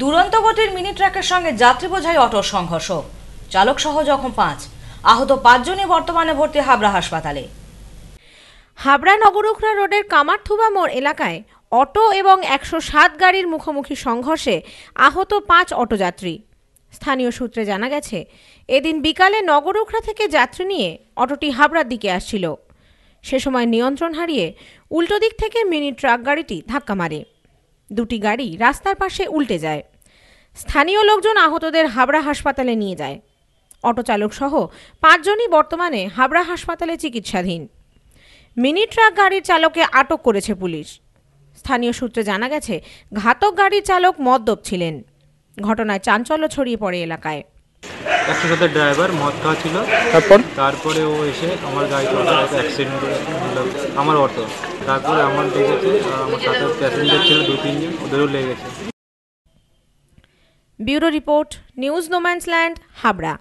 দুরন্ত গতির মিনি ট্রাকের সঙ্গে যাত্রী বোঝাই অটোর সংঘর্ষ চালক সহ জখম পাঁচ আহত পাঁচজনই বর্তমানে ভর্তি হাবড়া হাসপাতালে হাবড়া নগরুখরা রোডের কামারথুবা মোড় এলাকায় অটো এবং একশো সাত গাড়ির মুখোমুখি সংঘর্ষে আহত পাঁচ অটোযাত্রী স্থানীয় সূত্রে জানা গেছে এদিন বিকালে নগরুখরা থেকে যাত্রী নিয়ে অটোটি হাবড়ার দিকে আসছিল সে সময় নিয়ন্ত্রণ হারিয়ে উল্টো দিক থেকে মিনি ট্রাক গাড়িটি ধাক্কা মারে দুটি গাড়ি রাস্তার পাশে উল্টে যায় স্থানীয় লোকজন আহতদের হাবড়া হাসপাতালে নিয়ে যায় সহ পাঁচজনই বর্তমানে হাবড়া হাসপাতালে চিকিৎসাধীন মিনি ট্রাক গাড়ির চালককে আটক করেছে পুলিশ স্থানীয় সূত্রে জানা গেছে ঘাতক গাড়ির চালক মদ্যপ ছিলেন ঘটনায় চাঞ্চল্য ছড়িয়ে পড়ে এলাকায় একটা সাথে ড্রাইভার মদ খাওয়া ছিল তারপর তারপরে ও এসে আমার গাড়িতে অ্যাক্সিডেন্ট আমার অটো তারপরে আমার লেগেছে আমার সাথে প্যাসেঞ্জার ছিল দু তিনজন ওদেরও লেগেছে bureau report news no man's land Habra